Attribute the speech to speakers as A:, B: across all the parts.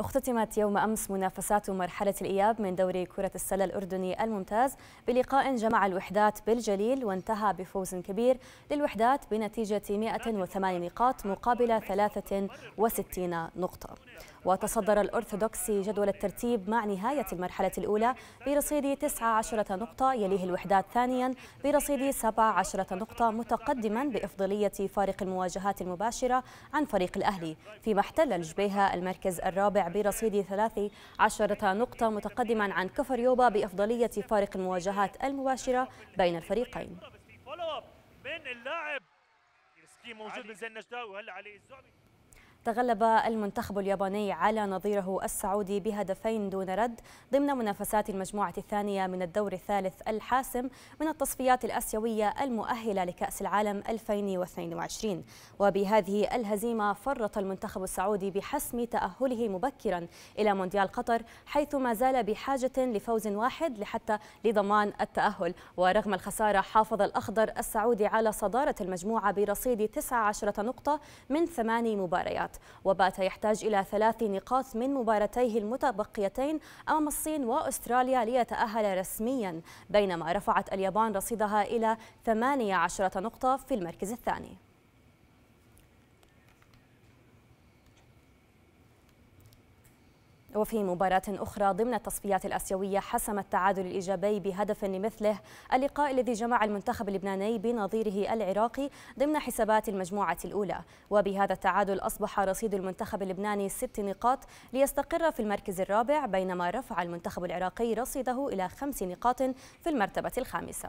A: اختتمت يوم أمس منافسات مرحلة الإياب من دوري كرة السلة الأردني الممتاز بلقاء جمع الوحدات بالجليل وانتهى بفوز كبير للوحدات بنتيجة 108 نقاط مقابل 63 نقطة وتصدر الأرثوذكسي جدول الترتيب مع نهاية المرحلة الأولى برصيد 19 نقطة يليه الوحدات ثانيا برصيد 17 نقطة متقدما بإفضلية فارق المواجهات المباشرة عن فريق الأهلي فيما احتل الجبيهة المركز الرابع برصيد 13 نقطة متقدما عن كفر يوبا بأفضلية فارق المواجهات المباشرة بين الفريقين من اللاعب موجود من زين نجداوي وهلا علي الزعبي تغلب المنتخب الياباني على نظيره السعودي بهدفين دون رد ضمن منافسات المجموعة الثانية من الدور الثالث الحاسم من التصفيات الآسيوية المؤهلة لكأس العالم 2022 وبهذه الهزيمة فرط المنتخب السعودي بحسم تأهله مبكرا إلى مونديال قطر حيث ما زال بحاجة لفوز واحد لحتى لضمان التأهل ورغم الخسارة حافظ الأخضر السعودي على صدارة المجموعة برصيد 19 نقطة من ثماني مباريات وبات يحتاج إلى ثلاث نقاط من مباراتيه المتبقيتين أمام الصين وأستراليا ليتأهل رسميا بينما رفعت اليابان رصيدها إلى 18 نقطة في المركز الثاني وفي مباراة أخرى ضمن التصفيات الآسيوية حسم التعادل الإيجابي بهدف لمثله اللقاء الذي جمع المنتخب اللبناني بنظيره العراقي ضمن حسابات المجموعة الأولى وبهذا التعادل أصبح رصيد المنتخب اللبناني ست نقاط ليستقر في المركز الرابع بينما رفع المنتخب العراقي رصيده إلى خمس نقاط في المرتبة الخامسة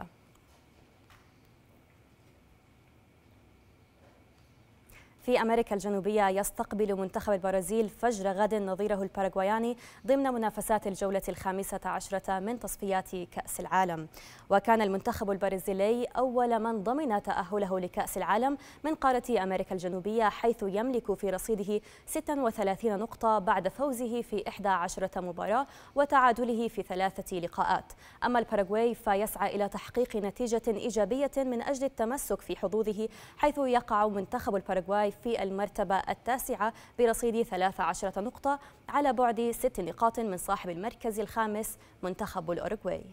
A: في أمريكا الجنوبية يستقبل منتخب البرازيل فجر غد نظيره الباراغواياني ضمن منافسات الجولة الخامسة عشرة من تصفيات كأس العالم وكان المنتخب البرازيلي أول من ضمن تأهله لكأس العالم من قارة أمريكا الجنوبية حيث يملك في رصيده 36 نقطة بعد فوزه في 11 مباراة وتعادله في ثلاثة لقاءات أما الباراغواي فيسعى إلى تحقيق نتيجة إيجابية من أجل التمسك في حظوظه حيث يقع منتخب الباراغواي في المرتبة التاسعة برصيد 13 نقطة على بعد ست نقاط من صاحب المركز الخامس منتخب الأوروغواي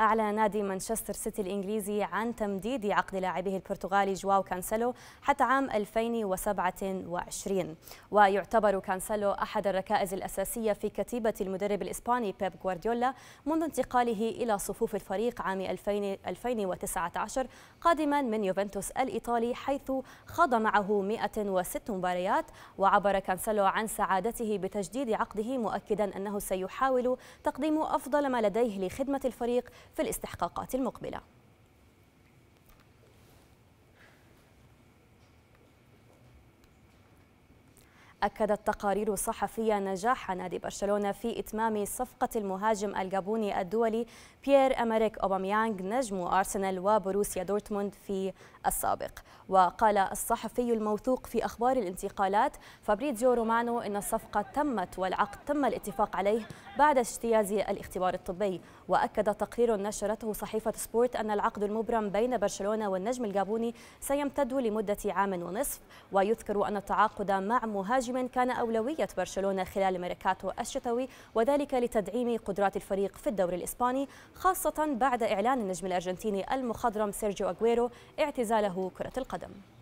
A: أعلن نادي مانشستر سيتي الإنجليزي عن تمديد عقد لاعبه البرتغالي جواو كانسلو حتى عام 2027 ويعتبر كانسلو أحد الركائز الأساسية في كتيبة المدرب الإسباني بيب غوارديولا منذ انتقاله إلى صفوف الفريق عام 2019 قادما من يوفنتوس الإيطالي حيث خاض معه 106 مباريات وعبر كانسلو عن سعادته بتجديد عقده مؤكدا أنه سيحاول تقديم أفضل ما لديه لخدمة الفريق في الاستحقاقات المقبله أكدت تقارير صحفية نجاح نادي برشلونة في إتمام صفقة المهاجم الجابوني الدولي بيير أمريك أوباميانغ نجم أرسنال وبروسيا دورتموند في السابق وقال الصحفي الموثوق في أخبار الانتقالات فابريزيو رومانو إن الصفقة تمت والعقد تم الاتفاق عليه بعد اجتياز الاختبار الطبي وأكد تقرير نشرته صحيفة سبورت أن العقد المبرم بين برشلونة والنجم الجابوني سيمتد لمدة عام ونصف ويذكر أن التعاقد مع مهاجم دائما كان أولوية برشلونة خلال ميركاتو الشتوي وذلك لتدعيم قدرات الفريق في الدوري الإسباني خاصة بعد إعلان النجم الأرجنتيني المخضرم سيرجيو أغويرو اعتزاله كرة القدم